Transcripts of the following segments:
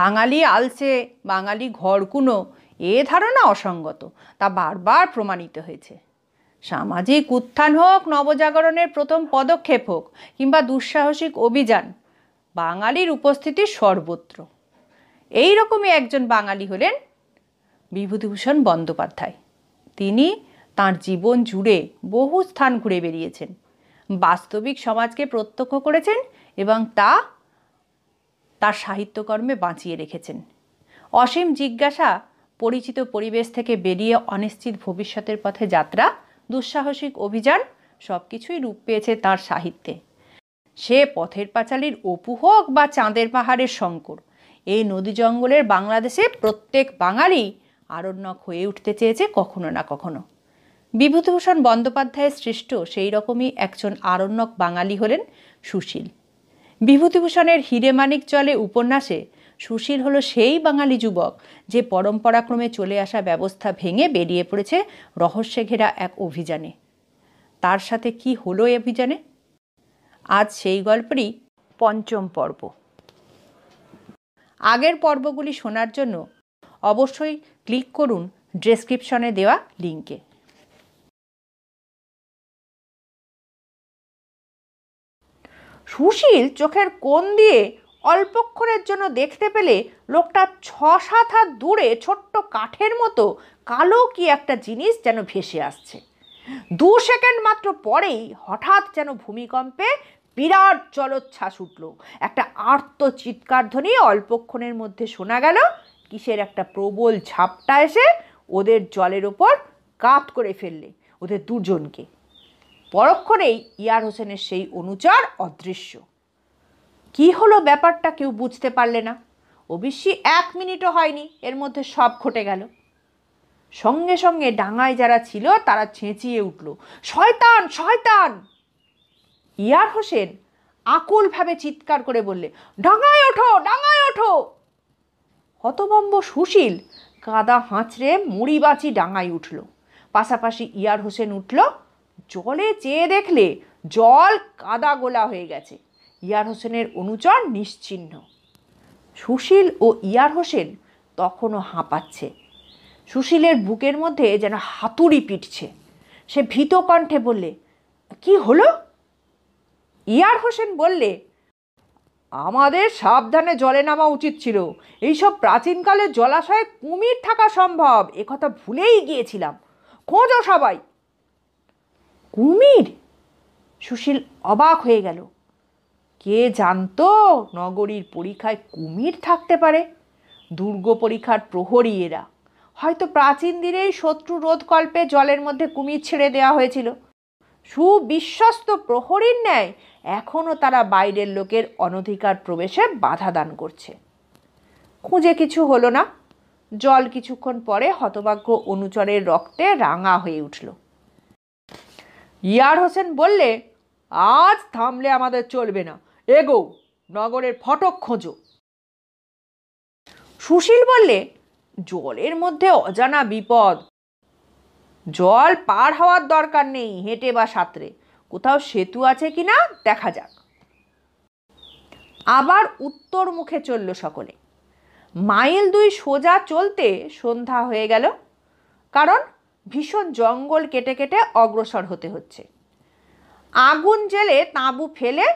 বাঙালি আলছে বাঙালি ঘরকুনো এ ধারণা অসঙ্গত তা বারবার প্রমাণিত হয়েছে সামাজিক উত্থান হোক নবজাগরণের প্রথম পদক্ষেপ হোক কিংবা দুঃসাহসিক অভিযান বাঙালির উপস্থিতি সর্বত্র এই রকমই একজন বাঙালি হলেন বিভূতিভূষণ বন্দ্যোপাধ্যায় তিনি তার জীবন জুড়ে বহু স্থান ঘুরে বেরিয়েছেন বাস্তবিক সমাজকে প্রত্যক্ষ করেছেন এবং তা তার সাহিত্যকর্মে বাঁচিয়ে রেখেছেন অসীম জিজ্ঞাসা পরিচিত পরিবেশ থেকে বেরিয়ে অনিশ্চিত ভবিষ্যতের পথে যাত্রা দুঃসাহসিক অভিযান সব কিছুই রূপ পেয়েছে তার সাহিত্যে সে পথের পাঁচালির অপু হোক বা চাঁদের পাহাড়ের শঙ্কর এই নদী জঙ্গলের বাংলাদেশে প্রত্যেক বাঙালি আরণ্যক হয়ে উঠতে চেয়েছে কখনো না কখনো বিভূতিভূষণ বন্দ্যোপাধ্যায়ের সৃষ্ট সেই রকমই একজন আরণ্যক বাঙালি হলেন সুশীল বিভূতিভূষণের মানিক চলে উপন্যাসে সুশীল হলো সেই বাঙালি যুবক যে পরম্পরাক্রমে চলে আসা ব্যবস্থা ভেঙে বেরিয়ে পড়েছে রহস্যে ঘেরা এক অভিযানে তার সাথে কি হলো এ অভিযানে আজ সেই গল্পেরই পঞ্চম পর্ব আগের পর্বগুলি শোনার জন্য অবশ্যই ক্লিক করুন ডেসক্রিপশনে দেওয়া লিঙ্কে সুশীল চোখের কোণ দিয়ে অল্পক্ষণের জন্য দেখতে পেলে লোকটা ছ সাত হাত দূরে ছোট্ট কাঠের মতো কালো কি একটা জিনিস যেন ভেসে আসছে দু সেকেন্ড মাত্র পরেই হঠাৎ যেন ভূমিকম্পে বিরাট জলোচ্ছ্বাস উঠল একটা আর্ত চিৎকার ধ্বনি অল্পক্ষণের মধ্যে শোনা গেল কিসের একটা প্রবল ঝাপটা এসে ওদের জলের ওপর কাত করে ফেললে ওদের দুজনকে পরক্ষণেই ইয়ার হোসেনের সেই অনুচর অদৃশ্য কি হলো ব্যাপারটা কেউ বুঝতে পারলে না অবশ্যই এক মিনিটও হয়নি এর মধ্যে সব ঘটে গেল সঙ্গে সঙ্গে ডাঙায় যারা ছিল তারা ছেঁচিয়ে উঠল শয়তান শয়তান ইয়ার হোসেন আকুলভাবে চিৎকার করে বললে ডাঙায় ওঠো ডাঙায় ওঠো হতবম্ব সুশীল কাদা হাঁচড়ে মুড়ি বাঁচি ডাঙায় উঠল পাশাপাশি ইয়ার হোসেন উঠল জলে চেয়ে দেখলে জল কাদা গোলা হয়ে গেছে ইয়ার হোসেনের অনুচর নিশ্চিহ্ন সুশীল ও ইয়ার হোসেন তখনও হাঁপাচ্ছে সুশীলের বুকের মধ্যে যেন হাতুড়ি পিটছে সে ভীত কণ্ঠে বললে কি হলো ইয়ার হোসেন বললে আমাদের সাবধানে জলে নামা উচিত ছিল এইসব প্রাচীনকালে জলাশয়ে কুমির থাকা সম্ভব একথা ভুলেই গিয়েছিলাম খোঁজো সবাই কুমির সুশীল অবাক হয়ে গেল কে জানতো নগরীর পরীক্ষায় কুমির থাকতে পারে দুর্গ পরীক্ষার প্রহরী এরা হয়তো প্রাচীন দিনেই শত্রু রোধ কল্পে জলের মধ্যে কুমির ছেড়ে দেওয়া হয়েছিল সুবিশ্বস্ত প্রহরীর ন্যায় এখনও তারা বাইরের লোকের অনধিকার প্রবেশে বাধা দান করছে খুঁজে কিছু হলো না জল কিছুক্ষণ পরে হতভাগ্য অনুচরের রক্তে রাঙা হয়ে উঠল ইয়ার হোসেন বললে আজ থামলে আমাদের চলবে না এগো নগরের ফটক খোঁজো সুশীল বললে জলের মধ্যে অজানা বিপদ জল পার হওয়ার দরকার নেই হেঁটে বা সাঁতরে কোথাও সেতু আছে কি না দেখা যাক আবার উত্তর মুখে চলল সকলে মাইল দুই সোজা চলতে সন্ধ্যা হয়ে গেল কারণ ভীষণ জঙ্গল কেটে কেটে অগ্রসর হতে হচ্ছে আগুন জেলে তাঁবু ফেলে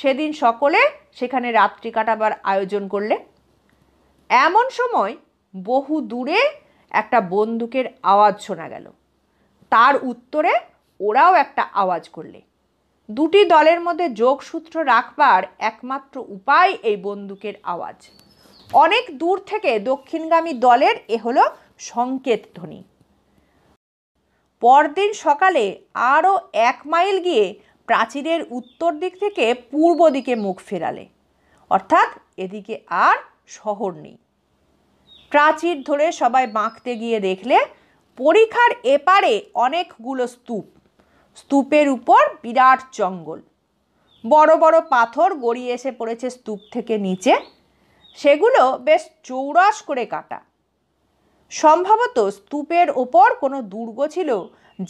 সেদিন সকলে সেখানে রাত্রি কাটাবার আয়োজন করলে এমন সময় বহু দূরে একটা বন্দুকের আওয়াজ শোনা গেল তার উত্তরে ওরাও একটা আওয়াজ করলে দুটি দলের মধ্যে যোগসূত্র রাখবার একমাত্র উপায় এই বন্দুকের আওয়াজ অনেক দূর থেকে দক্ষিণগামী দলের এ হলো সংকেত ধ্বনি পরদিন সকালে আরও এক মাইল গিয়ে প্রাচীরের উত্তর দিক থেকে পূর্ব দিকে মুখ ফেরালে অর্থাৎ এদিকে আর শহর নেই প্রাচীর ধরে সবাই বাঁকতে গিয়ে দেখলে পরিখার এপারে অনেকগুলো স্তূপ স্তূপের উপর বিরাট জঙ্গল বড় বড় পাথর গড়িয়ে এসে পড়েছে স্তূপ থেকে নিচে সেগুলো বেশ চৌরাস করে কাটা সম্ভবত স্তূপের ওপর কোনো দুর্গ ছিল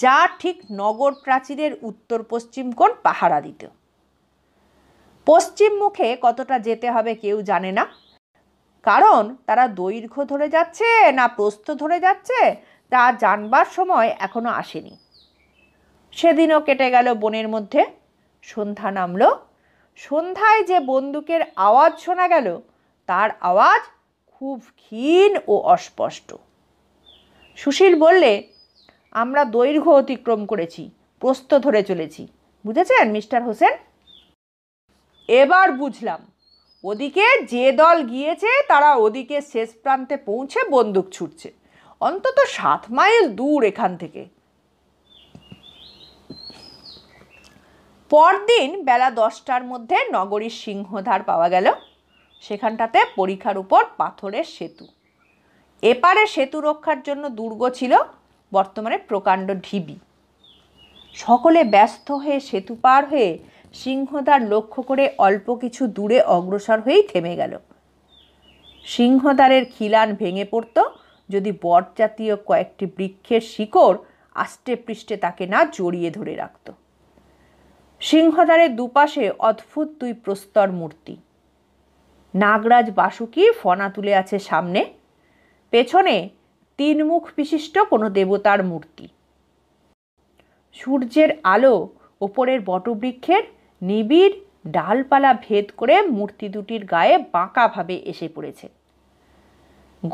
যা ঠিক নগর প্রাচীরের উত্তর পশ্চিম কোণ পাহারা দিত পশ্চিম মুখে কতটা যেতে হবে কেউ জানে না কারণ তারা দৈর্ঘ্য ধরে যাচ্ছে না প্রস্থ ধরে যাচ্ছে তা জানবার সময় এখনো আসেনি সেদিনও কেটে গেল বনের মধ্যে সন্ধ্যা নামল সন্ধ্যায় যে বন্দুকের আওয়াজ শোনা গেল তার আওয়াজ খুব ক্ষীণ ও অস্পষ্ট সুশীল বললে আমরা দৈর্ঘ্য অতিক্রম করেছি প্রস্থ ধরে চলেছি বুঝেছেন মিস্টার হোসেন এবার বুঝলাম ওদিকে যে দল গিয়েছে তারা ওদিকে শেষ প্রান্তে পৌঁছে বন্দুক ছুটছে অন্তত সাত মাইল দূর এখান থেকে পরদিন বেলা দশটার মধ্যে নগরীর সিংহধার পাওয়া গেল সেখানটাতে পরীক্ষার উপর পাথরের সেতু এপারে সেতু রক্ষার জন্য দুর্গ ছিল বর্তমানে প্রকাণ্ড ঢিবি সকলে ব্যস্ত হয়ে সেতু পার হয়ে সিংহদ্বার লক্ষ্য করে অল্প কিছু দূরে অগ্রসর হয়েই থেমে গেল সিংহদ্বারের খিলান ভেঙে পড়ত যদি বট জাতীয় কয়েকটি বৃক্ষের শিকড় আষ্টে পৃষ্ঠে তাকে না জড়িয়ে ধরে রাখত সিংহদ্বারের দুপাশে অদ্ভুত দুই প্রস্তর মূর্তি নাগরাজ বাসুকি ফনা তুলে আছে সামনে পেছনে তিন মুখ বিশিষ্ট কোনো দেবতার মূর্তি সূর্যের আলো ওপরের বটবৃক্ষের নিবিড় ডালপালা ভেদ করে মূর্তি দুটির গায়ে বাঁকাভাবে এসে পড়েছে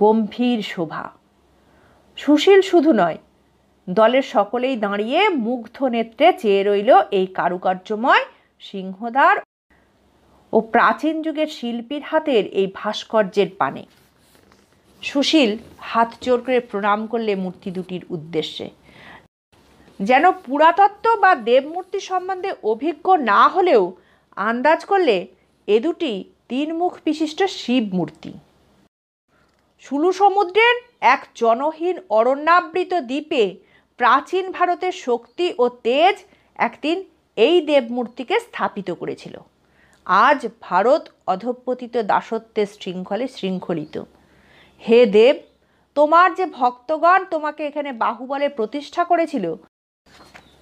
গম্ভীর শোভা সুশীল শুধু নয় দলের সকলেই দাঁড়িয়ে মুগ্ধ নেত্রে চেয়ে রইল এই কারুকার্যময় সিংহদ্বার ও প্রাচীন যুগের শিল্পীর হাতের এই ভাস্কর্যের পানে সুশীল হাত জোর করে প্রণাম করলে মূর্তি দুটির উদ্দেশ্যে যেন পুরাতত্ত্ব বা দেবমূর্তি সম্বন্ধে অভিজ্ঞ না হলেও আন্দাজ করলে এ দুটি তিন মুখ বিশিষ্ট শিব মূর্তি সুলু সমুদ্রের এক জনহীন অরণ্যাবৃত দ্বীপে প্রাচীন ভারতের শক্তি ও তেজ একদিন এই দেবমূর্তিকে স্থাপিত করেছিল আজ ভারত অধঃপতিত দাসত্বের শৃঙ্খলে শৃঙ্খলিত হে দেব তোমার যে ভক্তগণ তোমাকে এখানে বাহুবলে প্রতিষ্ঠা করেছিল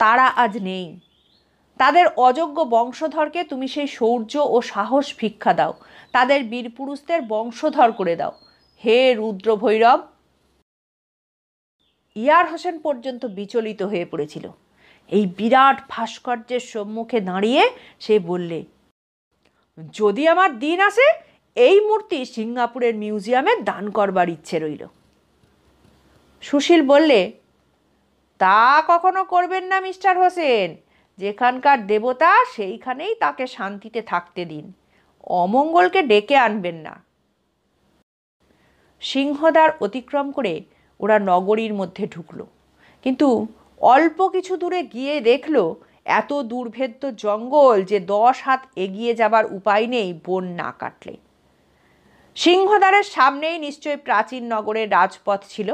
তারা আজ নেই তাদের অযোগ্য বংশধরকে তুমি সেই শৌর্য ও সাহস ভিক্ষা দাও তাদের বীরপুরুষদের বংশধর করে দাও হে রুদ্র ভৈরব ইয়ার হোসেন পর্যন্ত বিচলিত হয়ে পড়েছিল এই বিরাট ভাস্কর্যের সম্মুখে দাঁড়িয়ে সে বললে যদি আমার দিন আসে এই মূর্তি সিঙ্গাপুরের মিউজিয়ামে দান করবার ইচ্ছে রইল সুশীল বললে তা কখনো করবেন না মিস্টার হোসেন যেখানকার দেবতা সেইখানেই তাকে শান্তিতে থাকতে দিন অমঙ্গলকে ডেকে আনবেন না সিংহদ্বার অতিক্রম করে ওরা নগরীর মধ্যে ঢুকল কিন্তু অল্প কিছু দূরে গিয়ে দেখল এত দুর্ভেদ্য জঙ্গল যে দশ হাত এগিয়ে যাবার উপায় নেই বন না কাটলে সিংহদ্বারের সামনেই নিশ্চয় প্রাচীন নগরের রাজপথ ছিল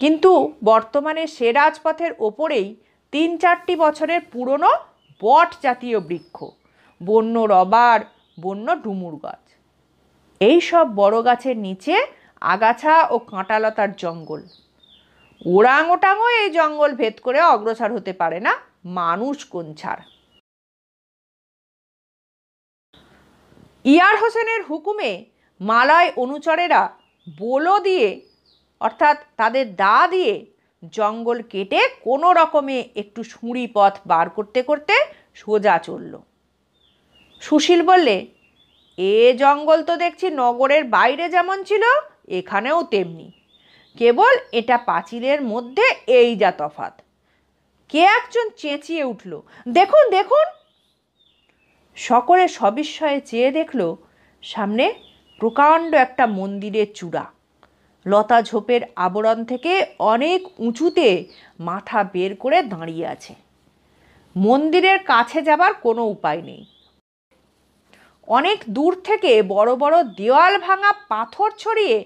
কিন্তু বর্তমানে সে রাজপথের ওপরেই তিন চারটি বছরের পুরনো বট জাতীয় বৃক্ষ বন্য রবার বন্য ডুমুর গাছ এই সব বড় গাছের নিচে আগাছা ও কাঁটালতার জঙ্গল ওরাং ওটাংও এই জঙ্গল ভেদ করে অগ্রসর হতে পারে না মানুষ কোন ছাড় ইয়ার হোসেনের হুকুমে মালায় অনুচরেরা বোলো দিয়ে অর্থাৎ তাদের দা দিয়ে জঙ্গল কেটে কোনো রকমে একটু সুঁড়ি পথ বার করতে করতে সোজা চলল সুশীল বললে এ জঙ্গল তো দেখছি নগরের বাইরে যেমন ছিল এখানেও তেমনি কেবল এটা পাঁচিলের মধ্যে এই যা তফাত কে একজন চেঁচিয়ে উঠল দেখুন দেখুন সকলে সবিস্ময়ে চেয়ে দেখল সামনে প্রকাণ্ড একটা মন্দিরের চূড়া লতা ঝোপের আবরণ থেকে অনেক উঁচুতে মাথা বের করে দাঁড়িয়ে আছে মন্দিরের কাছে যাবার কোনো উপায় নেই অনেক দূর থেকে বড় বড় দেওয়াল ভাঙা পাথর ছড়িয়ে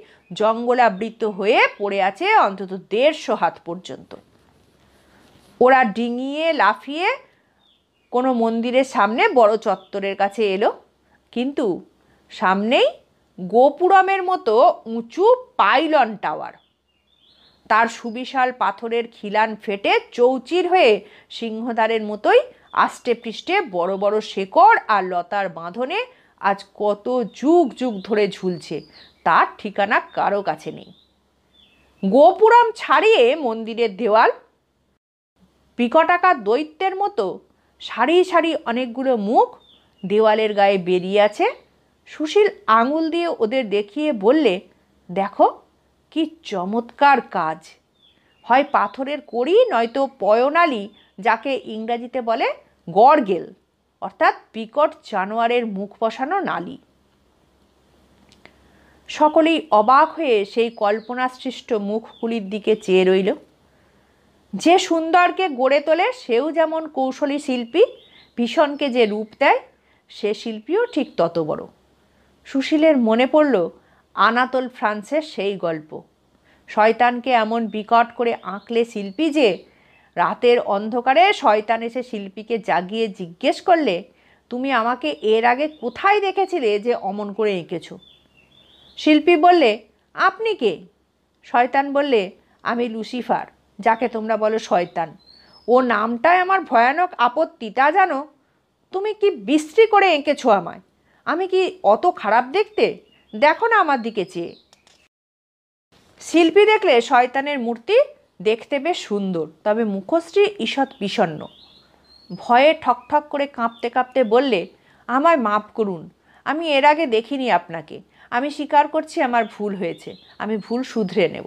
জঙ্গলাবৃত হয়ে পড়ে আছে অন্তত দেড়শো হাত পর্যন্ত ওরা ডিঙিয়ে লাফিয়ে কোনো মন্দিরের সামনে বড় চত্বরের কাছে এলো কিন্তু সামনেই গোপুরমের মতো উঁচু পাইলন টাওয়ার তার সুবিশাল পাথরের খিলান ফেটে চৌচির হয়ে সিংহদ্বারের মতোই আষ্টে পৃষ্ঠে বড় বড় শেকড় আর লতার বাঁধনে আজ কত যুগ যুগ ধরে ঝুলছে তার ঠিকানা কারো কাছে নেই গোপুরম ছাড়িয়ে মন্দিরের দেওয়াল পিকটাকা দৈত্যের মতো সারি সারি অনেকগুলো মুখ দেওয়ালের গায়ে বেরিয়ে আছে সুশীল আঙুল দিয়ে ওদের দেখিয়ে বললে দেখো কি চমৎকার কাজ হয় পাথরের কড়ি নয়তো পয়নালি যাকে ইংরাজিতে বলে গড়গেল অর্থাৎ পিকট জানোয়ারের মুখ বসানো নালি সকলেই অবাক হয়ে সেই কল্পনাসৃষ্ট মুখগুলির দিকে চেয়ে রইল যে সুন্দরকে গড়ে তোলে সেও যেমন কৌশলী শিল্পী ভীষণকে যে রূপ দেয় সে শিল্পীও ঠিক তত বড় সুশীলের মনে পড়ল আনাতোল ফ্রান্সের সেই গল্প শয়তানকে এমন বিকট করে আঁকলে শিল্পী যে রাতের অন্ধকারে শয়তান এসে শিল্পীকে জাগিয়ে জিজ্ঞেস করলে তুমি আমাকে এর আগে কোথায় দেখেছিলে যে অমন করে এঁকেছ শিল্পী বললে আপনি কে শয়তান বললে আমি লুসিফার যাকে তোমরা বলো শয়তান ও নামটায় আমার ভয়ানক আপত্তি তা জানো তুমি কি বিশ্রী করে এঁকেছো আমায় আমি কি অত খারাপ দেখতে দেখো না আমার দিকে চেয়ে শিল্পী দেখলে শয়তানের মূর্তি দেখতে বেশ সুন্দর তবে মুখশ্রী ঈষৎ বিষণ্ন ভয়ে ঠকঠক করে কাঁপতে কাঁপতে বললে আমায় মাপ করুন আমি এর আগে দেখিনি আপনাকে আমি স্বীকার করছি আমার ভুল হয়েছে আমি ভুল শুধরে নেব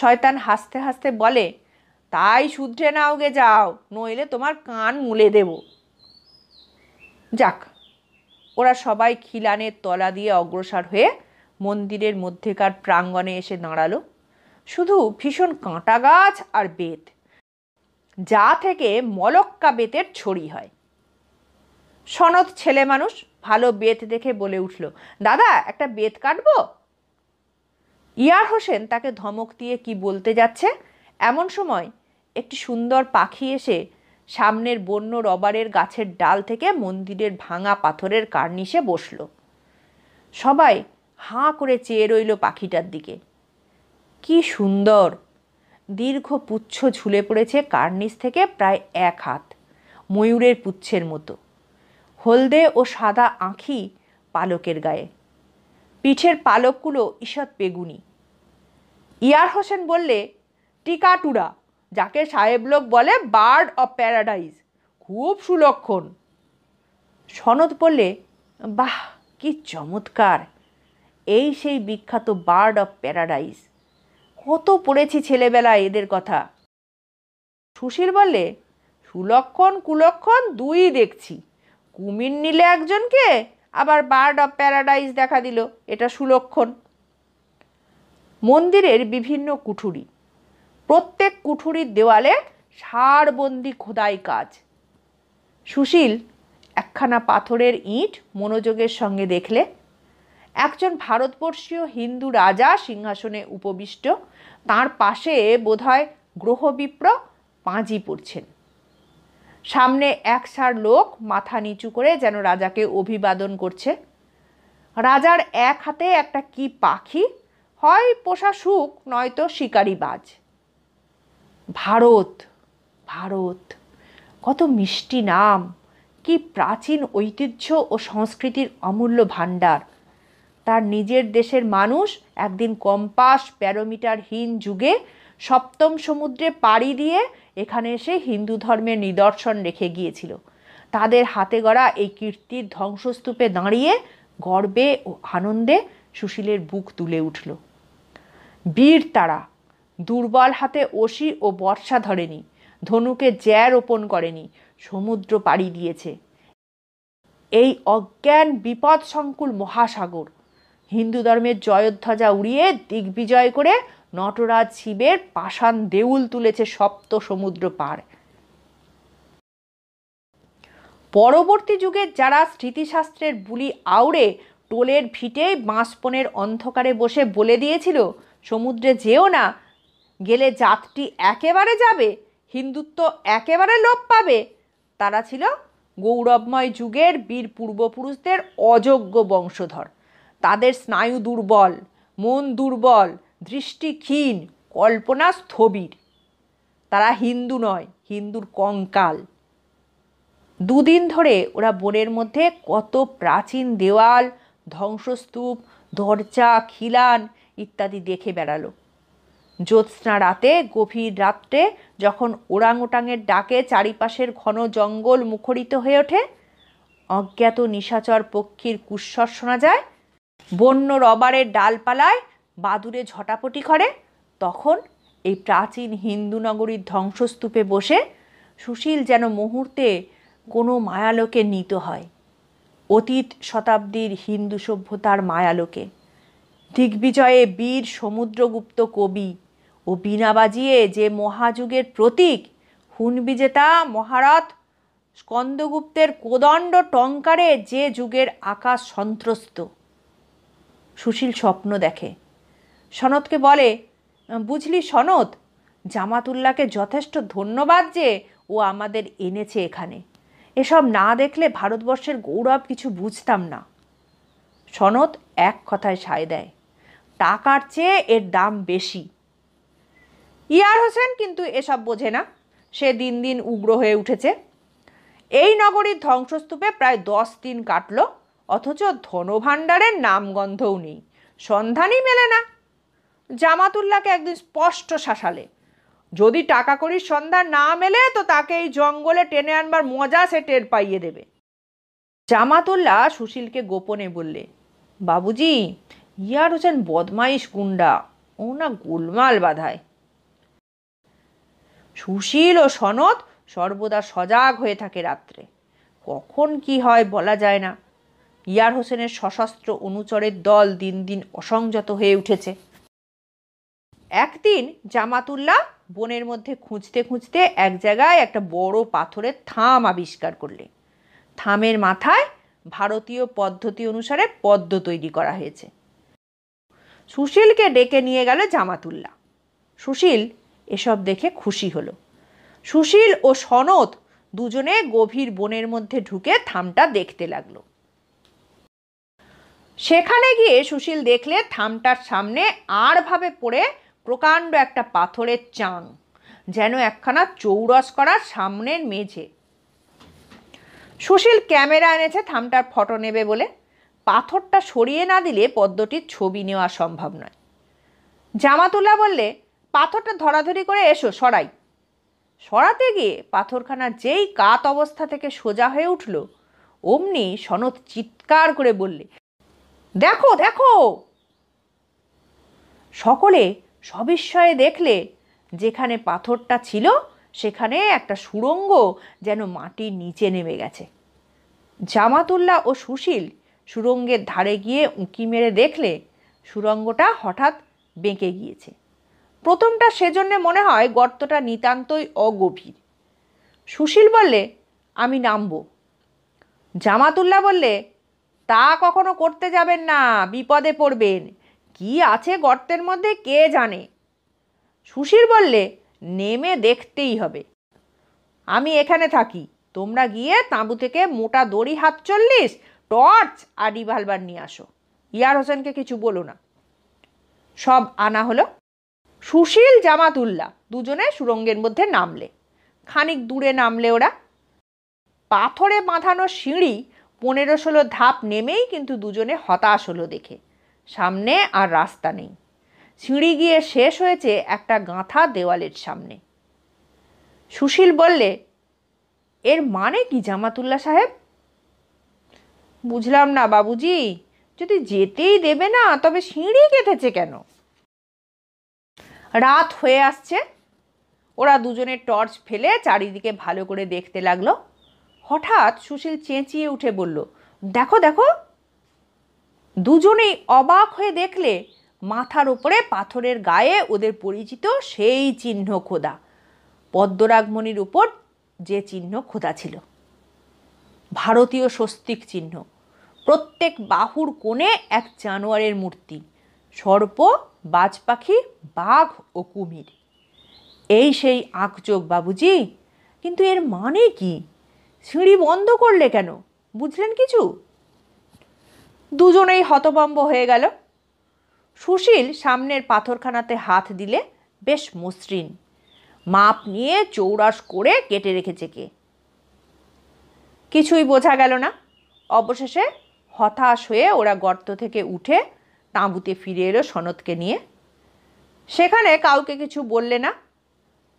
শয়তান হাসতে হাসতে বলে তাই শুধরে নাও গে যাও নইলে তোমার কান মুলে দেব যাক ওরা সবাই খিলানের তলা দিয়ে অগ্রসর হয়ে মন্দিরের মধ্যেকার প্রাঙ্গণে এসে দাঁড়ালো শুধু ভীষণ কাঁটা গাছ আর বেত যা থেকে মলক্কা বেতের ছড়ি হয় সনদ ছেলে মানুষ ভালো বেত দেখে বলে উঠল দাদা একটা বেত কাটবো ইয়ার হোসেন তাকে ধমক দিয়ে কি বলতে যাচ্ছে এমন সময় একটি সুন্দর পাখি এসে সামনের বন্য রবারের গাছের ডাল থেকে মন্দিরের ভাঙা পাথরের কার্নিশে বসল সবাই হাঁ করে চেয়ে রইল পাখিটার দিকে কি সুন্দর দীর্ঘ পুচ্ছ ঝুলে পড়েছে কার্নিস থেকে প্রায় এক হাত ময়ূরের পুচ্ছের মতো হলদে ও সাদা আঁখি পালকের গায়ে পিঠের পালকগুলো ঈষৎ বেগুনি ইয়ার হোসেন বললে টিকাটুরা যাকে সাহেব লোক বলে বার্ড অফ প্যারাডাইজ খুব সুলক্ষণ সনদ বললে বাহ কি চমৎকার এই সেই বিখ্যাত বার্ড অফ প্যারাডাইস কত পড়েছি ছেলেবেলায় এদের কথা সুশীল বললে সুলক্ষণ কুলক্ষণ দুই দেখছি কুমির নিলে একজনকে আবার বার্ড অফ প্যারাডাইজ দেখা দিল এটা সুলক্ষণ মন্দিরের বিভিন্ন কুঠুরি প্রত্যেক কুঠুরির দেওয়ালে সারবন্দি খোদাই কাজ সুশীল একখানা পাথরের ইট মনোযোগের সঙ্গে দেখলে একজন ভারতবর্ষীয় হিন্দু রাজা সিংহাসনে উপবিষ্ট তার পাশে বোধহয় গ্রহবিপ্র পাঁজি পড়ছেন সামনে একসার লোক মাথা নিচু করে যেন রাজাকে অভিবাদন করছে রাজার এক হাতে একটা কি পাখি হয় পোষা সুখ নয়তো শিকারি বাজ ভারত ভারত কত মিষ্টি নাম কি প্রাচীন ঐতিহ্য ও সংস্কৃতির অমূল্য ভাণ্ডার তার নিজের দেশের মানুষ একদিন কম্পাস প্যারোমিটারহীন যুগে সপ্তম সমুদ্রে পাড়ি দিয়ে এখানে এসে হিন্দু ধর্মের নিদর্শন রেখে গিয়েছিল তাদের হাতে গড়া এই কীর্তির ধ্বংসস্তূপে দাঁড়িয়ে গর্বে ও আনন্দে সুশীলের বুক তুলে উঠল বীর তারা দুর্বল হাতে অসি ও বর্ষা ধরেনি ধনুকে জ্যা রোপণ করেনি সমুদ্র পাড়ি দিয়েছে এই অজ্ঞান বিপদ সংকুল মহাসাগর হিন্দু ধর্মের জয়ধ্বজা উড়িয়ে দিগ্বিজয় করে নটরাজ শিবের পাষাণ দেউল তুলেছে সপ্ত সমুদ্র পার পরবর্তী যুগে যারা স্মৃতিশাস্ত্রের বুলি আউড়ে টোলের ভিটে বাঁশপনের অন্ধকারে বসে বলে দিয়েছিল সমুদ্রে যেও না গেলে জাতটি একেবারে যাবে হিন্দুত্ব একেবারে লোপ পাবে তারা ছিল গৌরবময় যুগের বীর পূর্বপুরুষদের অযোগ্য বংশধর তাদের স্নায়ু দুর্বল মন দুর্বল দৃষ্টি ক্ষীণ কল্পনা স্থবির তারা হিন্দু নয় হিন্দুর কঙ্কাল দুদিন ধরে ওরা বনের মধ্যে কত প্রাচীন দেওয়াল ধ্বংসস্তূপ দরজা খিলান ইত্যাদি দেখে বেড়ালো জ্যোৎস্না রাতে গভীর রাত্রে যখন ওরাং ওটাংয়ের ডাকে চারিপাশের ঘন জঙ্গল মুখরিত হয়ে ওঠে অজ্ঞাত নিশাচর পক্ষীর কুশ্বর শোনা যায় বন্য রবারের ডালপালায় বাদুরে ঝটাপটি করে তখন এই প্রাচীন হিন্দু নগরীর ধ্বংসস্তূপে বসে সুশীল যেন মুহূর্তে কোনো মায়ালোকে নিত হয় অতীত শতাব্দীর হিন্দু সভ্যতার মায়ালোকে দিগ্বিজয়ে বীর সমুদ্রগুপ্ত কবি ও বীণা বাজিয়ে যে মহাযুগের প্রতীক হুন বিজেতা মহারথ স্কন্দগুপ্তের কোদণ্ড টঙ্কারে যে যুগের আকাশ সন্ত্রস্ত সুশীল স্বপ্ন দেখে সনদকে বলে বুঝলি সনদ জামাতুল্লাকে যথেষ্ট ধন্যবাদ যে ও আমাদের এনেছে এখানে এসব না দেখলে ভারতবর্ষের গৌরব কিছু বুঝতাম না সনদ এক কথায় সায় দেয় টাকার চেয়ে এর দাম বেশি ইয়ার হোসেন কিন্তু এসব বোঝে না সে দিন দিন উগ্র হয়ে উঠেছে এই নগরীর ধ্বংসস্তূপে প্রায় দশ দিন কাটল অথচ ধনভাণ্ডারের নামগন্ধও নেই সন্ধানই মেলে না জামাতুল্লাকে একদিন স্পষ্ট শাসালে যদি টাকা করির সন্ধান না মেলে তো তাকে এই জঙ্গলে টেনে আনবার মজা সে টের পাইয়ে দেবে জামাতুল্লাহ সুশীলকে গোপনে বললে বাবুজি ইয়ার হচ্ছেন বদমাইশ গুন্ডা ও না গোলমাল বাধায় সুশীল ও সনদ সর্বদা সজাগ হয়ে থাকে রাত্রে কখন কি হয় বলা যায় না ইয়ার হোসেনের সশস্ত্র অনুচরের দল দিন দিন অসংযত হয়ে উঠেছে একদিন জামাতুল্লাহ বনের মধ্যে খুঁজতে খুঁজতে এক জায়গায় একটা বড় পাথরের থাম আবিষ্কার করলে থামের মাথায় ভারতীয় পদ্ধতি অনুসারে পদ্ম তৈরি করা হয়েছে সুশীলকে ডেকে নিয়ে গেল জামাতুল্লাহ সুশীল এসব দেখে খুশি হলো সুশীল ও সনদ দুজনে গভীর বনের মধ্যে ঢুকে থামটা দেখতে লাগলো সেখানে গিয়ে সুশীল দেখলে থামটার সামনে আড়ভাবে পড়ে প্রকাণ্ড একটা পাথরের চাং যেন একখানা চৌরস করার সামনের মেঝে সুশীল ক্যামেরা এনেছে থামটার ফটো নেবে বলে পাথরটা সরিয়ে না দিলে পদ্মটির ছবি নেওয়া সম্ভব নয় জামাতুল্লাহ বললে পাথরটা ধরাধরি করে এসো সরাই সরাতে গিয়ে পাথরখানা যেই কাত অবস্থা থেকে সোজা হয়ে উঠল অমনি সনদ চিৎকার করে বললে দেখো দেখো সকলে সবিস্ময়ে দেখলে যেখানে পাথরটা ছিল সেখানে একটা সুড়ঙ্গ যেন মাটির নিচে নেমে গেছে জামাতুল্লাহ ও সুশীল সুরঙ্গের ধারে গিয়ে উঁকি মেরে দেখলে সুরঙ্গটা হঠাৎ বেঁকে গিয়েছে প্রথমটা সেজন্যে মনে হয় গর্তটা নিতান্তই অগভীর সুশীল বললে আমি নামব জামাতুল্লাহ বললে তা কখনো করতে যাবেন না বিপদে পড়বেন কি আছে গর্তের মধ্যে কে জানে সুশীল বললে নেমে দেখতেই হবে আমি এখানে থাকি তোমরা গিয়ে তাঁবু থেকে মোটা দড়ি হাত চল্লিশ টর্চ আর রিভলভার নিয়ে আসো ইয়ার হোসেনকে কিছু বলো না সব আনা হলো সুশীল জামাতুল্লাহ দুজনে সুরঙ্গের মধ্যে নামলে খানিক দূরে নামলে ওরা পাথরে বাঁধানো সিঁড়ি পনেরো ষোলো ধাপ নেমেই কিন্তু দুজনে হতাশ হলো দেখে সামনে আর রাস্তা নেই সিঁড়ি গিয়ে শেষ হয়েছে একটা গাঁথা দেওয়ালের সামনে সুশীল বললে এর মানে কি জামাতুল্লাহ সাহেব বুঝলাম না বাবুজি যদি যেতেই দেবে না তবে সিঁড়ি কেঁথেছে কেন রাত হয়ে আসছে ওরা দুজনে টর্চ ফেলে চারিদিকে ভালো করে দেখতে লাগলো হঠাৎ সুশীল চেঁচিয়ে উঠে বলল দেখো দেখো দুজনেই অবাক হয়ে দেখলে মাথার ওপরে পাথরের গায়ে ওদের পরিচিত সেই চিহ্ন খোদা পদ্মরাগমণির উপর যে চিহ্ন খোদা ছিল ভারতীয় স্বস্তিক চিহ্ন প্রত্যেক বাহুর কোণে এক জানোয়ারের মূর্তি সর্প বাজ পাখি বাঘ ও কুমির এই সেই আঁকচোক বাবুজি কিন্তু এর মানে কি সিঁড়ি বন্ধ করলে কেন বুঝলেন কিছু দুজনেই হতভম্ব হয়ে গেল সুশীল সামনের পাথরখানাতে হাত দিলে বেশ মসৃণ মাপ নিয়ে চৌরাস করে কেটে রেখেছে কে কিছুই বোঝা গেল না অবশেষে হতাশ হয়ে ওরা গর্ত থেকে উঠে তাঁবুতে ফিরে এলো সনদকে নিয়ে সেখানে কাউকে কিছু বললে না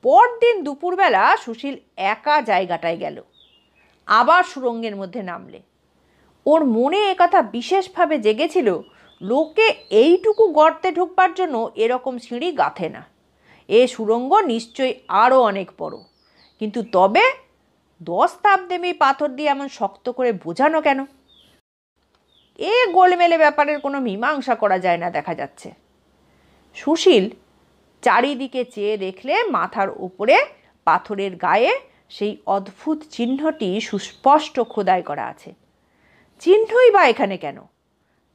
পরদিন দুপুরবেলা সুশীল একা জায়গাটায় গেল আবার সুরঙ্গের মধ্যে নামলে ওর মনে একথা বিশেষভাবে জেগেছিল লোকে এইটুকু গর্তে ঢুকবার জন্য এরকম সিঁড়ি গাঁথে না এ সুরঙ্গ নিশ্চয়ই আরও অনেক বড় কিন্তু তবে দশ তাপ দেবী পাথর দিয়ে এমন শক্ত করে বোঝানো কেন এ গোলমেলে ব্যাপারের কোনো মীমাংসা করা যায় না দেখা যাচ্ছে সুশীল চারিদিকে চেয়ে দেখলে মাথার উপরে পাথরের গায়ে সেই অদ্ভুত চিহ্নটি সুস্পষ্ট খোদাই করা আছে চিহ্নই বা এখানে কেন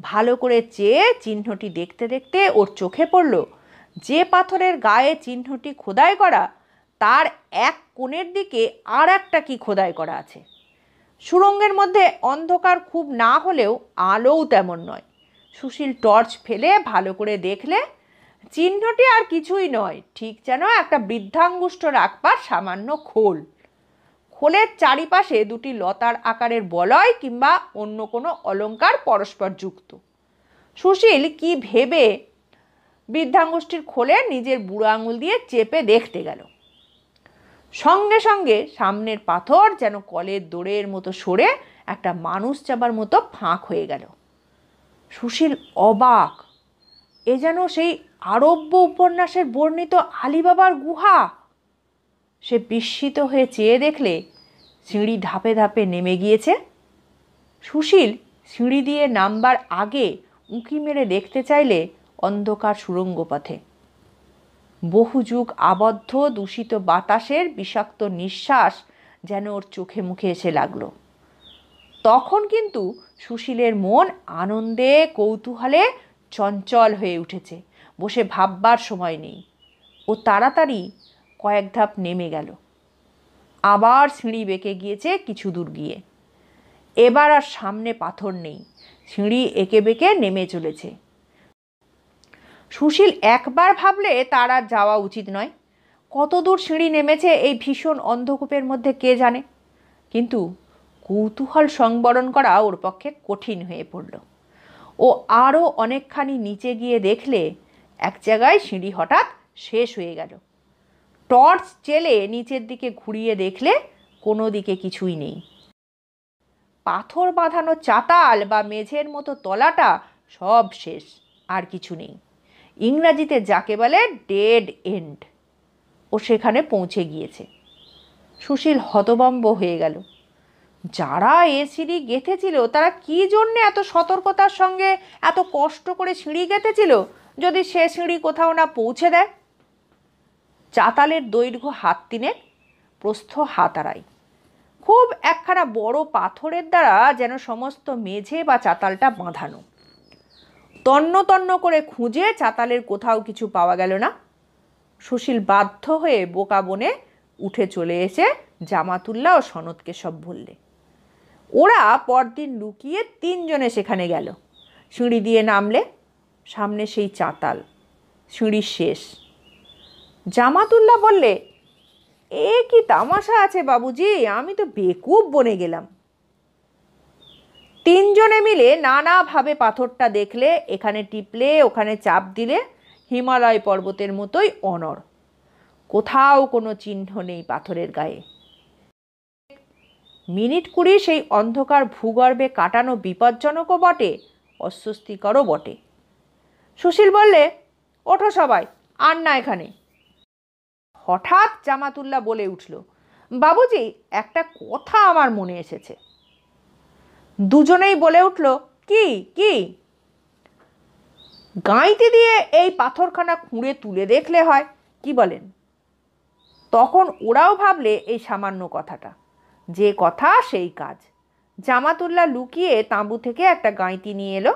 ভালো করে চেয়ে চিহ্নটি দেখতে দেখতে ওর চোখে পড়ল যে পাথরের গায়ে চিহ্নটি খোদাই করা তার এক কোণের দিকে আর একটা কি খোদাই করা আছে সুরঙ্গের মধ্যে অন্ধকার খুব না হলেও আলোও তেমন নয় সুশীল টর্চ ফেলে ভালো করে দেখলে চিহ্নটি আর কিছুই নয় ঠিক যেন একটা বৃদ্ধাঙ্গুষ্ঠ রাখবার সামান্য খোল খোলের চারিপাশে দুটি লতার আকারের বলয় কিংবা অন্য কোনো অলঙ্কার পরস্পর যুক্ত সুশীল কি ভেবে বৃদ্ধাঙ্গুষ্ঠীর খোলে নিজের বুড়ো আঙুল দিয়ে চেপে দেখতে গেল সঙ্গে সঙ্গে সামনের পাথর যেন কলের দোড়ের মতো সরে একটা মানুষ চাবার মতো ফাঁক হয়ে গেল সুশীল অবাক এ যেন সেই আরব্য উপন্যাসের বর্ণিত আলিবাবার গুহা সে বিস্মিত হয়ে চেয়ে দেখলে সিঁড়ি ধাপে ধাপে নেমে গিয়েছে সুশীল সিঁড়ি দিয়ে নামবার আগে উঁকি মেরে দেখতে চাইলে অন্ধকার সুরঙ্গ পথে বহু যুগ আবদ্ধ দূষিত বাতাসের বিষাক্ত নিঃশ্বাস যেন ওর চোখে মুখে এসে লাগলো তখন কিন্তু সুশীলের মন আনন্দে কৌতূহলে চঞ্চল হয়ে উঠেছে বসে ভাববার সময় নেই ও তাড়াতাড়ি কয়েক ধাপ নেমে গেল আবার সিঁড়ি বেঁকে গিয়েছে কিছু দূর গিয়ে এবার আর সামনে পাথর নেই সিঁড়ি এঁকে বেঁকে নেমে চলেছে সুশীল একবার ভাবলে তার আর যাওয়া উচিত নয় কতদূর সিঁড়ি নেমেছে এই ভীষণ অন্ধকূপের মধ্যে কে জানে কিন্তু কৌতূহল সংবরণ করা ওর পক্ষে কঠিন হয়ে পড়ল ও আরও অনেকখানি নিচে গিয়ে দেখলে এক জায়গায় সিঁড়ি হঠাৎ শেষ হয়ে গেল টর্চ চেলে নিচের দিকে ঘুরিয়ে দেখলে কোনো দিকে কিছুই নেই পাথর বাঁধানো চাতাল বা মেঝের মতো তলাটা সব শেষ আর কিছু নেই ইংরাজিতে যাকে বলে ডেড এন্ড ও সেখানে পৌঁছে গিয়েছে সুশীল হতবম্ব হয়ে গেল যারা এ সিঁড়ি গেঁথেছিল তারা কি জন্য এত সতর্কতার সঙ্গে এত কষ্ট করে সিঁড়ি গেঁথেছিল যদি সে সিঁড়ি কোথাও না পৌঁছে দেয় চাতালের দৈর্ঘ্য হাত তিনে প্রস্থ হাত খুব একখানা বড় পাথরের দ্বারা যেন সমস্ত মেঝে বা চাতালটা বাঁধানো তন্ন তন্ন করে খুঁজে চাতালের কোথাও কিছু পাওয়া গেল না সুশীল বাধ্য হয়ে বোকা বনে উঠে চলে এসে জামাতুল্লাহ ও সনদকে সব বললে ওরা পরদিন লুকিয়ে তিনজনে সেখানে গেল সিঁড়ি দিয়ে নামলে সামনে সেই চাতাল সিঁড়ির শেষ জামাতুল্লাহ বললে এ কি তামাশা আছে বাবুজি আমি তো বেকুব বনে গেলাম তিনজনে মিলে নানাভাবে পাথরটা দেখলে এখানে টিপলে ওখানে চাপ দিলে হিমালয় পর্বতের মতোই অনর কোথাও কোনো চিহ্ন নেই পাথরের গায়ে মিনিট কুড়ি সেই অন্ধকার ভূগর্ভে কাটানো বিপজ্জনকও বটে অস্বস্তিকরও বটে সুশীল বললে ওঠো সবাই আর না এখানে হঠাৎ জামাতুল্লাহ বলে উঠল বাবুজি একটা কথা আমার মনে এসেছে দুজনেই বলে উঠল কি কি গাঁইতে দিয়ে এই পাথরখানা খুঁড়ে তুলে দেখলে হয় কি বলেন তখন ওরাও ভাবলে এই সামান্য কথাটা যে কথা সেই কাজ জামাতুল্লাহ লুকিয়ে তাঁবু থেকে একটা গাঁইতি নিয়ে এলো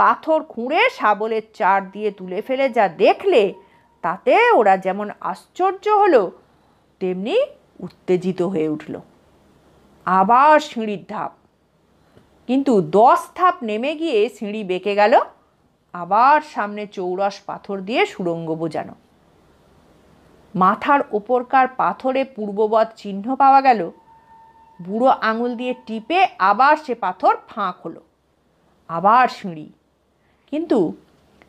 পাথর খুঁড়ে শাবলের চার দিয়ে তুলে ফেলে যা দেখলে তাতে ওরা যেমন আশ্চর্য হলো তেমনি উত্তেজিত হয়ে উঠল আবার সিঁড়ির ধাপ কিন্তু দশ ধাপ নেমে গিয়ে সিঁড়ি বেঁকে গেল আবার সামনে চৌরস পাথর দিয়ে সুরঙ্গ বোঝানো মাথার ওপরকার পাথরে পূর্ববৎ চিহ্ন পাওয়া গেল বুড়ো আঙুল দিয়ে টিপে আবার সে পাথর ফাঁক হলো আবার সিঁড়ি কিন্তু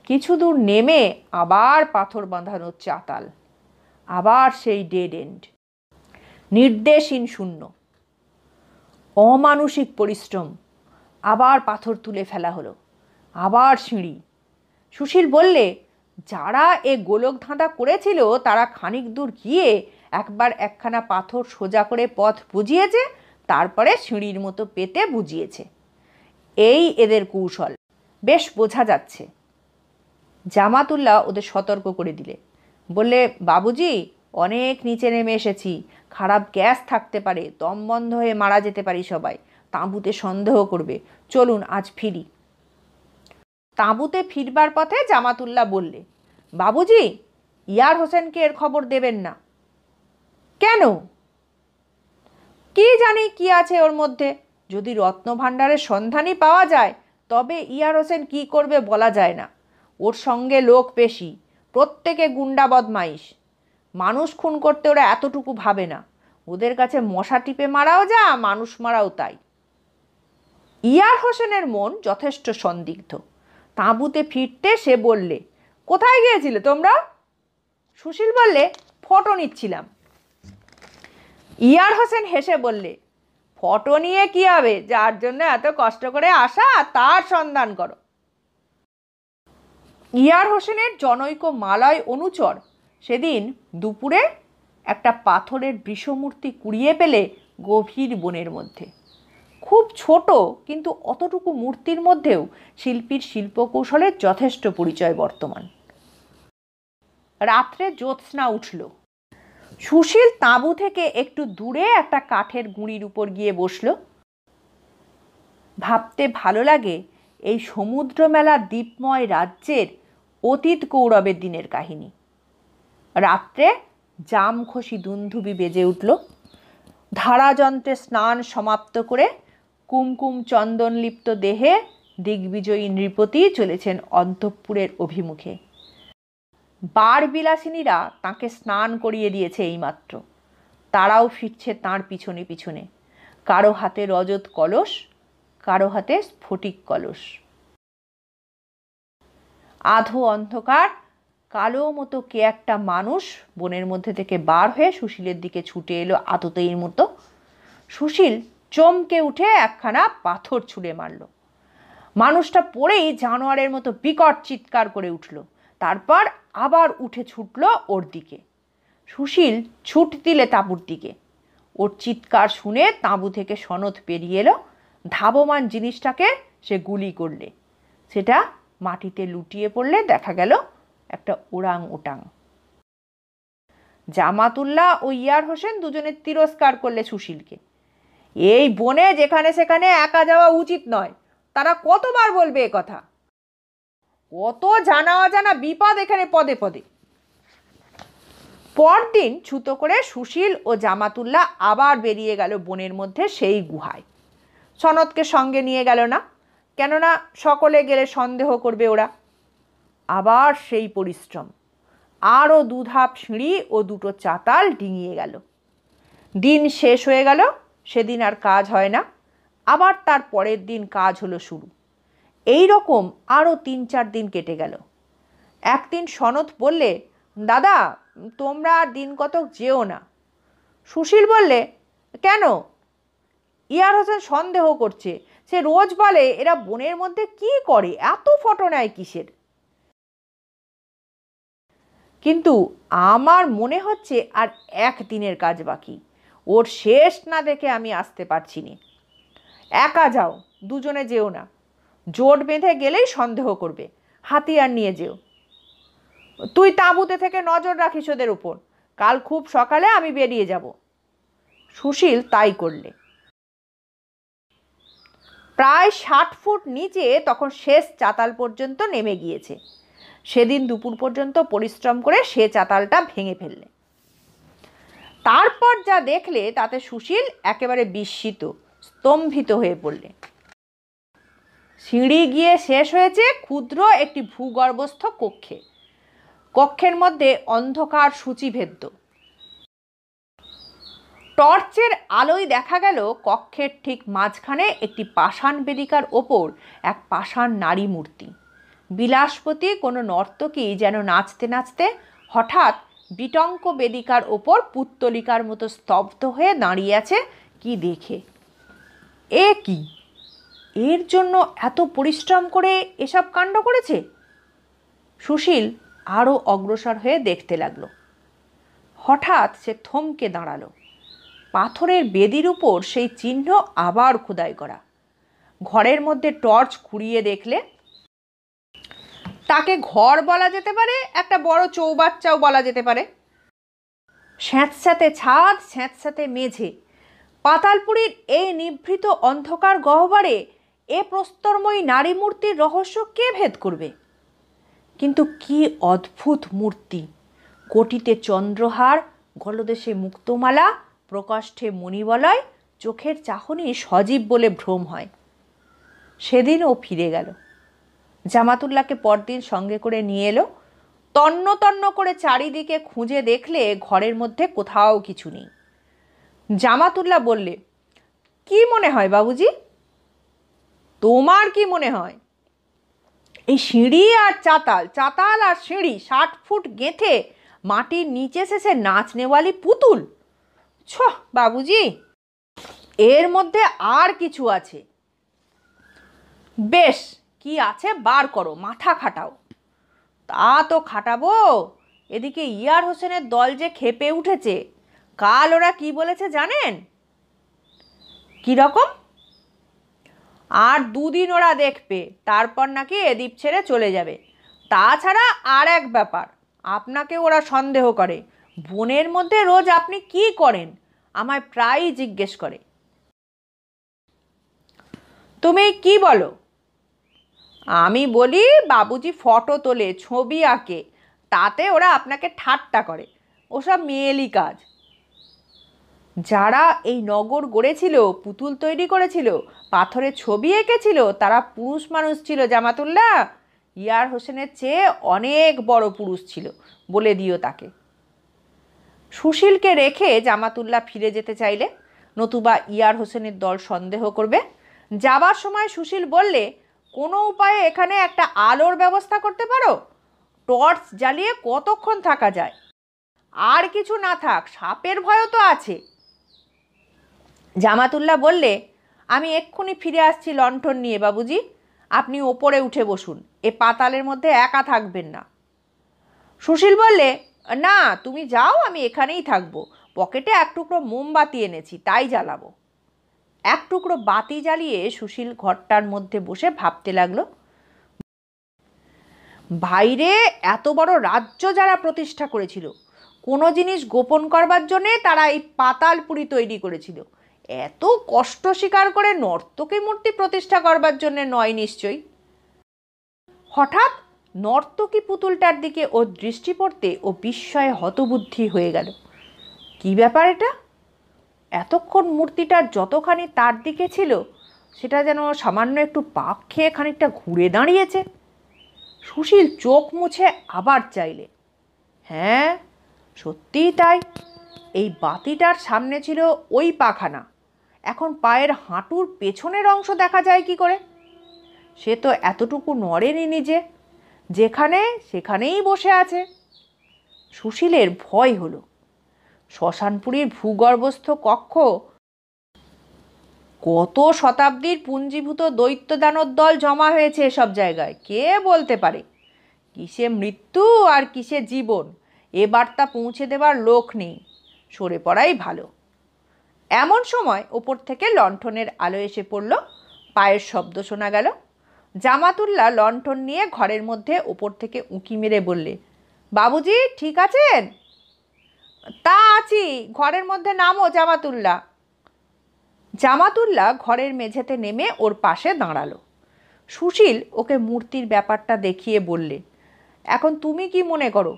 কিছু দূর নেমে আবার পাথর বাঁধানো চাতাল আবার সেই ডেড এন্ড নির্দেশহীন শূন্য অমানসিক পরিশ্রম আবার পাথর তুলে ফেলা হলো আবার সিঁড়ি সুশীল বললে যারা এ গোলক ধাঁধা করেছিল তারা খানিক দূর গিয়ে একবার একখানা পাথর সোজা করে পথ বুঝিয়েছে তারপরে সিঁড়ির মতো পেতে বুঝিয়েছে এই এদের কৌশল বেশ বোঝা যাচ্ছে জামাতুল্লাহ ওদের সতর্ক করে দিলে বললে বাবুজি অনেক নিচে নেমে এসেছি খারাপ গ্যাস থাকতে পারে দম বন্ধ হয়ে মারা যেতে পারি সবাই তাঁবুতে সন্দেহ করবে চলুন আজ ফিরি তাঁবুতে ফিরবার পথে জামাতুল্লাহ বললে বাবুজি ইয়ার হোসেনকে এর খবর দেবেন না কেন কে জানি কি আছে ওর মধ্যে যদি রত্নভাণ্ডারের সন্ধানই পাওয়া যায় তবে ইয়ার হোসেন কী করবে বলা যায় না ওর সঙ্গে লোক পেশি প্রত্যেকে গুন্ডা বদমাইশ মানুষ খুন করতে ওরা এতটুকু ভাবে না ওদের কাছে মশা টিপে মারাও যা মানুষ মারাও তাই ইয়ার হোসেনের মন যথেষ্ট সন্দিগ্ধ তাঁবুতে ফিরতে সে বললে কোথায় গিয়েছিলে তোমরা সুশীল বললে ফটো নিচ্ছিলাম ইয়ার হোসেন হেসে বললে ফটো নিয়ে কী হবে যার জন্য এত কষ্ট করে আসা তার সন্ধান করো ইয়ার হোসেনের জনৈক মালয় অনুচর সেদিন দুপুরে একটা পাথরের বিষমূর্তি কুড়িয়ে পেলে গভীর বনের মধ্যে খুব ছোট কিন্তু অতটুকু মূর্তির মধ্যেও শিল্পীর শিল্পকৌশলের যথেষ্ট পরিচয় বর্তমান রাত্রে জ্যোৎস্না উঠল সুশীল তাঁবু থেকে একটু দূরে একটা কাঠের গুঁড়ির উপর গিয়ে বসল ভাবতে ভালো লাগে এই সমুদ্র মেলা দ্বীপময় রাজ্যের অতীত গৌরবের দিনের কাহিনী রাত্রে জামখসি দুন্ধুবি বেজে উঠল ধারাযন্ত্রে স্নান সমাপ্ত করে কুমকুম চন্দনলিপ্ত দেহে দিগ্বিজয়ী নৃপতি চলেছেন অন্তঃপুরের অভিমুখে বার বিলাসিনীরা তাঁকে স্নান করিয়ে দিয়েছে এইমাত্র তারাও ফিরছে তাঁর পিছনে পিছনে কারো হাতে রজত কলস কারো হাতে স্ফটিক কলস আধো অন্ধকার কালো মতো কে একটা মানুষ বনের মধ্যে থেকে বার হয়ে সুশীলের দিকে ছুটে এলো আততেইর মতো সুশীল চমকে উঠে একখানা পাথর ছুঁড়ে মারল মানুষটা পড়েই জানোয়ারের মতো বিকট চিৎকার করে উঠল তারপর আবার উঠে ছুটল ওর দিকে সুশীল ছুট দিলে তাঁবুর দিকে ওর চিৎকার শুনে তাঁবু থেকে সনদ পেরিয়ে এলো ধাবমান জিনিসটাকে সে গুলি করলে সেটা মাটিতে লুটিয়ে পড়লে দেখা গেল একটা ওরাং ওটাং জামাতুল্লাহ ও ইয়ার হোসেন দুজনে তিরস্কার করলে সুশীলকে এই বনে যেখানে সেখানে একা যাওয়া উচিত নয় তারা কতবার বলবে এ কথা কত জানা অজানা বিপদ এখানে পদে পদে পরদিন ছুতো করে সুশীল ও জামাতুল্লাহ আবার বেরিয়ে গেল বনের মধ্যে সেই গুহায় সনদকে সঙ্গে নিয়ে গেল না কেননা সকলে গেলে সন্দেহ করবে ওরা আবার সেই পরিশ্রম আরও দুধাপ সিঁড়ি ও দুটো চাতাল ডিঙিয়ে গেল দিন শেষ হয়ে গেল সেদিন আর কাজ হয় না আবার তার পরের দিন কাজ হলো শুরু এই রকম আরও তিন চার দিন কেটে গেল একদিন সনত বললে দাদা তোমরা আর দিন কতক যেও না সুশীল বললে কেন ইয়ার হোসেন সন্দেহ করছে সে রোজ বলে এরা বনের মধ্যে কি করে এত ফটো নেয় কিসের কিন্তু আমার মনে হচ্ছে আর এক দিনের কাজ বাকি ওর শেষ না দেখে আমি আসতে পারছি নি একা যাও দুজনে যেও না জোট বেঁধে গেলেই সন্দেহ করবে হাতিয়ার নিয়ে যেও তুই তাঁবুতে থেকে নজর রাখিস ওদের উপর কাল খুব সকালে আমি বেরিয়ে যাব সুশীল তাই করলে প্রায় ষাট ফুট নিচে তখন শেষ চাতাল পর্যন্ত নেমে গিয়েছে সেদিন দুপুর পর্যন্ত পরিশ্রম করে সে চাতালটা ভেঙে ফেললে তারপর যা দেখলে তাতে সুশীল একেবারে বিস্মিত স্তম্ভিত হয়ে পড়লে সিঁড়ি গিয়ে শেষ হয়েছে ক্ষুদ্র একটি ভূগর্ভস্থ কক্ষে কক্ষের মধ্যে অন্ধকার সূচিভেদ্য টর্চের আলোয় দেখা গেল কক্ষের ঠিক মাঝখানে একটি পাষাণ বেদিকার ওপর এক পাষাণ নারী মূর্তি বিলাসপতি কোনো নর্তকী যেন নাচতে নাচতে হঠাৎ বিটঙ্ক বেদিকার ওপর পুত্তলিকার মতো স্তব্ধ হয়ে দাঁড়িয়ে আছে কি দেখে এ কি এর জন্য এত পরিশ্রম করে এসব কাণ্ড করেছে সুশীল আরও অগ্রসর হয়ে দেখতে লাগল হঠাৎ সে থমকে দাঁড়ালো পাথরের বেদির উপর সেই চিহ্ন আবার খোদাই করা ঘরের মধ্যে টর্চ কুড়িয়ে দেখলে তাকে ঘর বলা যেতে পারে একটা বড় চৌবাচ্চাও বলা যেতে পারে স্যাঁতস্যাঁতে ছাদ স্যাঁতস্যাঁতে মেঝে পাতালপুরীর এই নিভৃত অন্ধকার গহ্বরে এ প্রস্তরময়ী নারী মূর্তির রহস্য কে ভেদ করবে কিন্তু কি অদ্ভুত মূর্তি কোটিতে চন্দ্রহার গলদেশে মুক্তমালা প্রকাষ্ঠে মণিবলয় চোখের চাহনি সজীব বলে ভ্রম হয় সেদিনও ফিরে গেল জামাতুল্লাহকে পরদিন সঙ্গে করে নিয়ে এলো তন্ন তন্ন করে চারিদিকে খুঁজে দেখলে ঘরের মধ্যে কোথাও কিছু নেই জামাতুল্লাহ বললে কি মনে হয় বাবুজি তোমার কি মনে হয় এই সিঁড়ি আর চাতাল চাতাল আর সিঁড়ি ষাট ফুট গেঁথে মাটির নিচে শেষে নাচ নেওয়ালি পুতুল ছ বাবুজি এর মধ্যে আর কিছু আছে বেশ কি আছে বার করো মাথা খাটাও তা তো খাটাবো এদিকে ইয়ার হোসেনের দল যে খেপে উঠেছে কাল ওরা কি বলেছে জানেন কীরকম আর দুদিন ওরা দেখবে তারপর নাকি এদীপ ছেড়ে চলে যাবে তাছাড়া আর এক ব্যাপার আপনাকে ওরা সন্দেহ করে বোনের মধ্যে রোজ আপনি কি করেন আমায় প্রায়ই জিজ্ঞেস করে তুমি কি বলো আমি বলি বাবুজি ফটো তোলে ছবি আঁকে তাতে ওরা আপনাকে ঠাট্টা করে ওসব মেয়েলি কাজ যারা এই নগর গড়েছিল পুতুল তৈরি করেছিল পাথরে ছবি এঁকেছিল তারা পুরুষ মানুষ ছিল জামাতুল্লাহ ইয়ার হোসেনের চেয়ে অনেক বড় পুরুষ ছিল বলে দিও তাকে সুশীলকে রেখে জামাতুল্লাহ ফিরে যেতে চাইলে নতুবা ইয়ার হোসেনের দল সন্দেহ করবে যাবার সময় সুশীল বললে কোনো উপায়ে এখানে একটা আলোর ব্যবস্থা করতে পারো টর্চ জ্বালিয়ে কতক্ষণ থাকা যায় আর কিছু না থাক সাপের ভয়ও তো আছে জামাতুল্লাহ বললে আমি এক্ষুনি ফিরে আসছি লণ্ঠন নিয়ে বাবুজি আপনি ওপরে উঠে বসুন এ পাতালের মধ্যে একা থাকবেন না সুশীল বললে না তুমি যাও আমি এখানেই থাকবো পকেটে এক টুকরো মোমবাতি এনেছি তাই জ্বালাবো এক টুকরো বাতি জ্বালিয়ে সুশীল ঘরটার মধ্যে বসে ভাবতে লাগলো ভাইরে এত বড় রাজ্য যারা প্রতিষ্ঠা করেছিল কোনো জিনিস গোপন করবার জন্যে তারা এই পাতালপুরি তৈরি করেছিল এত কষ্ট স্বীকার করে নর্তকী মূর্তি প্রতিষ্ঠা করবার জন্যে নয় নিশ্চয়ই হঠাৎ নর্তকী পুতুলটার দিকে ও দৃষ্টি পড়তে ও বিস্ময়ে হতবুদ্ধি হয়ে গেল কি ব্যাপার এটা এতক্ষণ মূর্তিটার যতখানি তার দিকে ছিল সেটা যেন সামান্য একটু পাক খেয়ে খানিকটা ঘুরে দাঁড়িয়েছে সুশীল চোখ মুছে আবার চাইলে হ্যাঁ সত্যিই তাই এই বাতিটার সামনে ছিল ওই পাখানা এখন পায়ের হাঁটুর পেছনের অংশ দেখা যায় কি করে সে তো এতটুকু নড়েনি নিজে যেখানে সেখানেই বসে আছে সুশীলের ভয় হলো শ্মশানপুরীর ভূগর্ভস্থ কক্ষ কত শতাব্দীর পুঞ্জীভূত দৈত্য দানর দল জমা হয়েছে এসব জায়গায় কে বলতে পারে কিসে মৃত্যু আর কিসে জীবন এ বার্তা পৌঁছে দেবার লোক নেই সরে পড়াই ভালো এমন সময় ওপর থেকে লণ্ঠনের আলো এসে পড়ল পায়ের শব্দ শোনা গেল জামাতুল্লাহ লণ্ঠন নিয়ে ঘরের মধ্যে ওপর থেকে উঁকি মেরে বললে বাবুজি ঠিক আছেন তা আছি ঘরের মধ্যে নামো জামাতুল্লাহ জামাতুল্লাহ ঘরের মেঝেতে নেমে ওর পাশে দাঁড়ালো সুশীল ওকে মূর্তির ব্যাপারটা দেখিয়ে বললে এখন তুমি কি মনে করো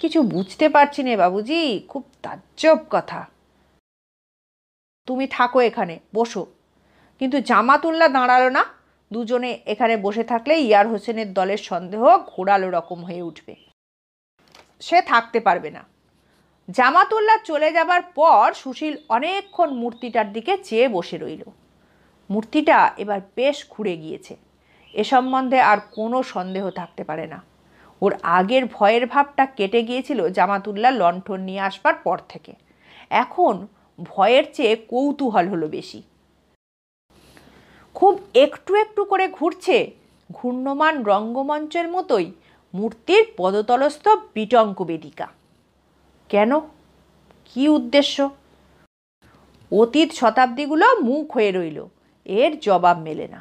কিছু বুঝতে পারছি নে বাবুজি খুব তাজ্জব কথা তুমি থাকো এখানে বসো কিন্তু জামাতুল্লাহ দাঁড়ালো না দুজনে এখানে বসে থাকলে ইয়ার হোসেনের দলের সন্দেহ ঘোরালো রকম হয়ে উঠবে সে থাকতে পারবে না জামাতুল্লাহ চলে যাবার পর সুশীল অনেকক্ষণ মূর্তিটার দিকে চেয়ে বসে রইল মূর্তিটা এবার বেশ ঘুরে গিয়েছে এ সম্বন্ধে আর কোনো সন্দেহ থাকতে পারে না ওর আগের ভয়ের ভাবটা কেটে গিয়েছিল জামাতুল্লাহ লণ্ঠন নিয়ে আসবার পর থেকে এখন ভয়ের চেয়ে কৌতূহল হলো বেশি খুব একটু একটু করে ঘুরছে ঘূর্ণমান রঙ্গমঞ্চের মতোই মূর্তির পদতলস্থ বিটঙ্ক বেদিকা কেন কি উদ্দেশ্য অতীত শতাব্দীগুলো মুখ হয়ে রইল এর জবাব মেলে না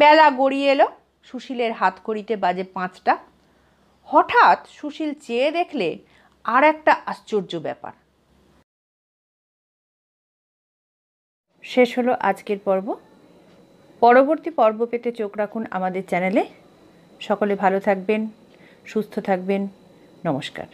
বেলা গড়িয়ে এলো সুশীলের হাত করিতে বাজে পাঁচটা হঠাৎ সুশীল চেয়ে দেখলে আর একটা আশ্চর্য ব্যাপার শেষ হলো আজকের পর্ব পরবর্তী পর্ব পেতে চোখ রাখুন আমাদের চ্যানেলে সকলে ভালো থাকবেন সুস্থ থাকবেন নমস্কার